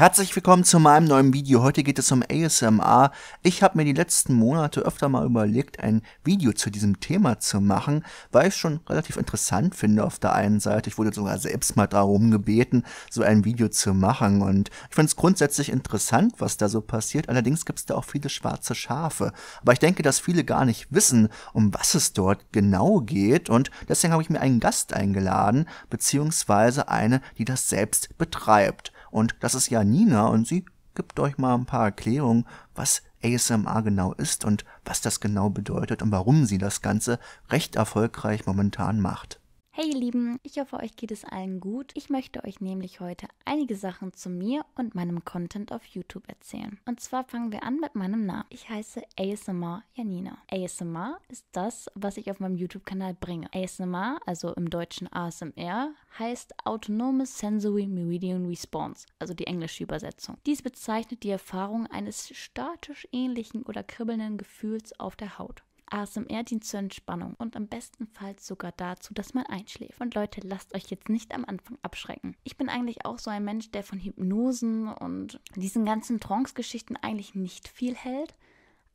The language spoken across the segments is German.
Herzlich willkommen zu meinem neuen Video. Heute geht es um ASMR. Ich habe mir die letzten Monate öfter mal überlegt, ein Video zu diesem Thema zu machen, weil ich es schon relativ interessant finde auf der einen Seite. Ich wurde sogar selbst mal darum gebeten, so ein Video zu machen und ich finde es grundsätzlich interessant, was da so passiert. Allerdings gibt es da auch viele schwarze Schafe. Aber ich denke, dass viele gar nicht wissen, um was es dort genau geht und deswegen habe ich mir einen Gast eingeladen, beziehungsweise eine, die das selbst betreibt. Und das ist ja Nina und sie gibt euch mal ein paar Erklärungen, was ASMR genau ist und was das genau bedeutet und warum sie das Ganze recht erfolgreich momentan macht. Hey ihr Lieben, ich hoffe euch geht es allen gut. Ich möchte euch nämlich heute einige Sachen zu mir und meinem Content auf YouTube erzählen. Und zwar fangen wir an mit meinem Namen. Ich heiße ASMR Janina. ASMR ist das, was ich auf meinem YouTube-Kanal bringe. ASMR, also im deutschen ASMR, heißt Autonomous Sensory Meridian Response, also die englische Übersetzung. Dies bezeichnet die Erfahrung eines statisch ähnlichen oder kribbelnden Gefühls auf der Haut. ASMR dient zur Entspannung und am bestenfalls sogar dazu, dass man einschläft. Und Leute, lasst euch jetzt nicht am Anfang abschrecken. Ich bin eigentlich auch so ein Mensch, der von Hypnosen und diesen ganzen Trance-Geschichten eigentlich nicht viel hält.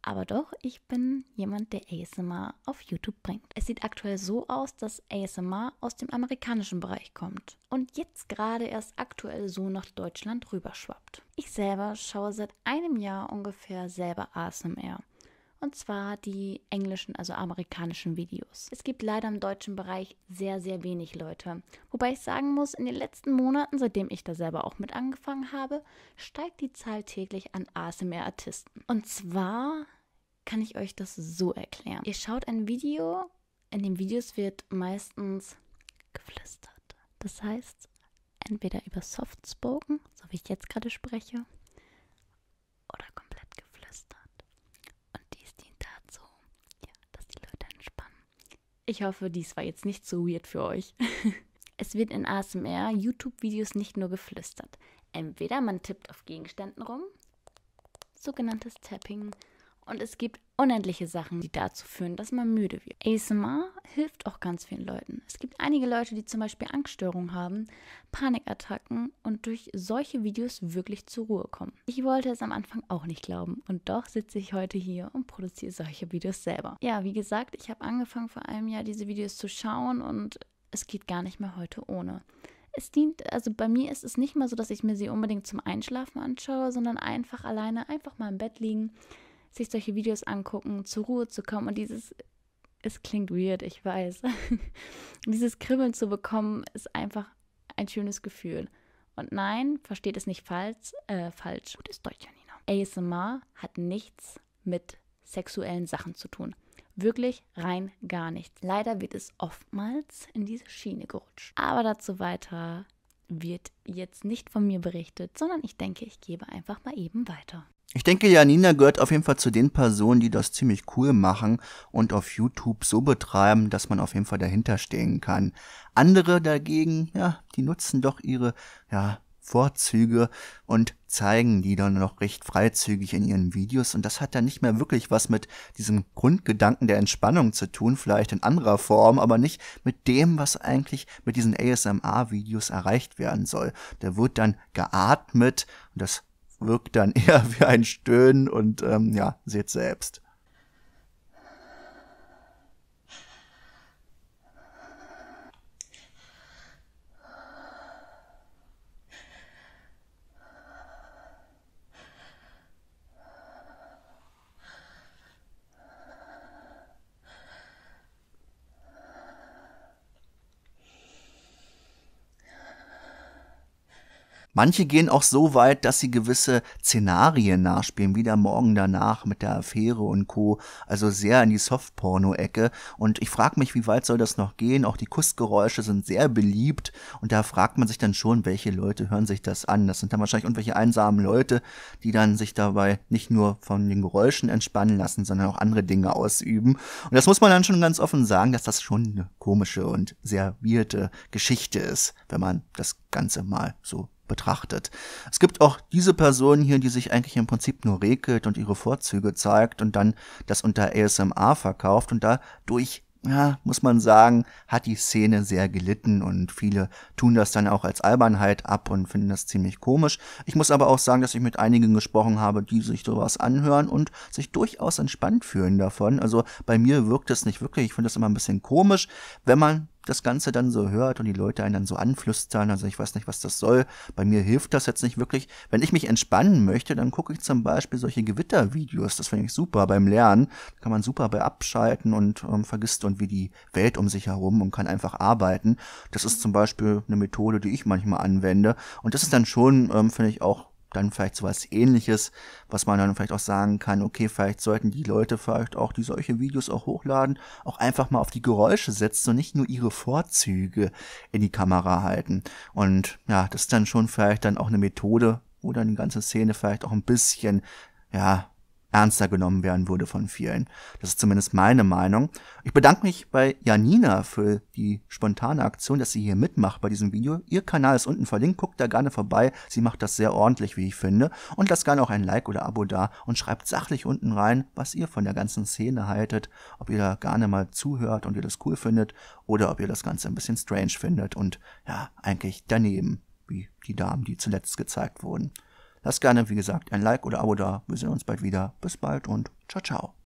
Aber doch, ich bin jemand, der ASMR auf YouTube bringt. Es sieht aktuell so aus, dass ASMR aus dem amerikanischen Bereich kommt und jetzt gerade erst aktuell so nach Deutschland rüberschwappt. Ich selber schaue seit einem Jahr ungefähr selber ASMR und zwar die englischen, also amerikanischen Videos. Es gibt leider im deutschen Bereich sehr, sehr wenig Leute. Wobei ich sagen muss, in den letzten Monaten, seitdem ich da selber auch mit angefangen habe, steigt die Zahl täglich an ASMR-Artisten. Und zwar kann ich euch das so erklären. Ihr schaut ein Video, in den Videos wird meistens geflüstert. Das heißt, entweder über Softspoken, so wie ich jetzt gerade spreche, oder Ich hoffe, dies war jetzt nicht so weird für euch. es wird in ASMR YouTube-Videos nicht nur geflüstert. Entweder man tippt auf Gegenständen rum, sogenanntes Tapping, und es gibt unendliche Sachen, die dazu führen, dass man müde wird. ASMR hilft auch ganz vielen Leuten. Es gibt einige Leute, die zum Beispiel Angststörungen haben, Panikattacken und durch solche Videos wirklich zur Ruhe kommen. Ich wollte es am Anfang auch nicht glauben und doch sitze ich heute hier und produziere solche Videos selber. Ja, wie gesagt, ich habe angefangen vor einem Jahr diese Videos zu schauen und es geht gar nicht mehr heute ohne es dient, also bei mir ist es nicht mal so, dass ich mir sie unbedingt zum Einschlafen anschaue, sondern einfach alleine, einfach mal im Bett liegen, sich solche Videos angucken, zur Ruhe zu kommen und dieses, es klingt weird, ich weiß, dieses Kribbeln zu bekommen, ist einfach ein schönes Gefühl. Und nein, versteht es nicht falsch, äh, falsch. Gutes Deutsch, Janina. ASMR hat nichts mit sexuellen Sachen zu tun. Wirklich rein gar nichts. Leider wird es oftmals in diese Schiene gerutscht. Aber dazu weiter wird jetzt nicht von mir berichtet, sondern ich denke, ich gebe einfach mal eben weiter. Ich denke, Janina gehört auf jeden Fall zu den Personen, die das ziemlich cool machen und auf YouTube so betreiben, dass man auf jeden Fall dahinter stehen kann. Andere dagegen, ja, die nutzen doch ihre, ja, Vorzüge und zeigen die dann noch recht freizügig in ihren Videos und das hat dann nicht mehr wirklich was mit diesem Grundgedanken der Entspannung zu tun, vielleicht in anderer Form, aber nicht mit dem, was eigentlich mit diesen ASMR-Videos erreicht werden soll. Da wird dann geatmet und das wirkt dann eher wie ein Stöhnen und ähm, ja, seht selbst. Manche gehen auch so weit, dass sie gewisse Szenarien nachspielen, wie der Morgen danach mit der Affäre und Co. Also sehr in die Softporno-Ecke. Und ich frage mich, wie weit soll das noch gehen? Auch die Kussgeräusche sind sehr beliebt. Und da fragt man sich dann schon, welche Leute hören sich das an? Das sind dann wahrscheinlich irgendwelche einsamen Leute, die dann sich dabei nicht nur von den Geräuschen entspannen lassen, sondern auch andere Dinge ausüben. Und das muss man dann schon ganz offen sagen, dass das schon eine komische und sehr weirde Geschichte ist, wenn man das Ganze mal so betrachtet. Es gibt auch diese Person hier, die sich eigentlich im Prinzip nur regelt und ihre Vorzüge zeigt und dann das unter ASMR verkauft und dadurch ja, muss man sagen, hat die Szene sehr gelitten und viele tun das dann auch als Albernheit ab und finden das ziemlich komisch. Ich muss aber auch sagen, dass ich mit einigen gesprochen habe, die sich sowas anhören und sich durchaus entspannt fühlen davon. Also bei mir wirkt es nicht wirklich. Ich finde das immer ein bisschen komisch, wenn man das Ganze dann so hört und die Leute einen dann so anflüstern, also ich weiß nicht, was das soll. Bei mir hilft das jetzt nicht wirklich. Wenn ich mich entspannen möchte, dann gucke ich zum Beispiel solche Gewittervideos. Das finde ich super beim Lernen. Da kann man super bei abschalten und ähm, vergisst irgendwie die Welt um sich herum und kann einfach arbeiten. Das ist zum Beispiel eine Methode, die ich manchmal anwende. Und das ist dann schon, ähm, finde ich, auch dann vielleicht sowas ähnliches, was man dann vielleicht auch sagen kann, okay, vielleicht sollten die Leute vielleicht auch, die solche Videos auch hochladen, auch einfach mal auf die Geräusche setzen und nicht nur ihre Vorzüge in die Kamera halten. Und ja, das ist dann schon vielleicht dann auch eine Methode, wo dann die ganze Szene vielleicht auch ein bisschen, ja, ernster genommen werden würde von vielen. Das ist zumindest meine Meinung. Ich bedanke mich bei Janina für die spontane Aktion, dass sie hier mitmacht bei diesem Video. Ihr Kanal ist unten verlinkt, guckt da gerne vorbei. Sie macht das sehr ordentlich, wie ich finde. Und lasst gerne auch ein Like oder Abo da und schreibt sachlich unten rein, was ihr von der ganzen Szene haltet, ob ihr da gerne mal zuhört und ihr das cool findet oder ob ihr das Ganze ein bisschen strange findet und ja, eigentlich daneben, wie die Damen, die zuletzt gezeigt wurden. Lasst gerne, wie gesagt, ein Like oder Abo da. Wir sehen uns bald wieder. Bis bald und ciao, ciao.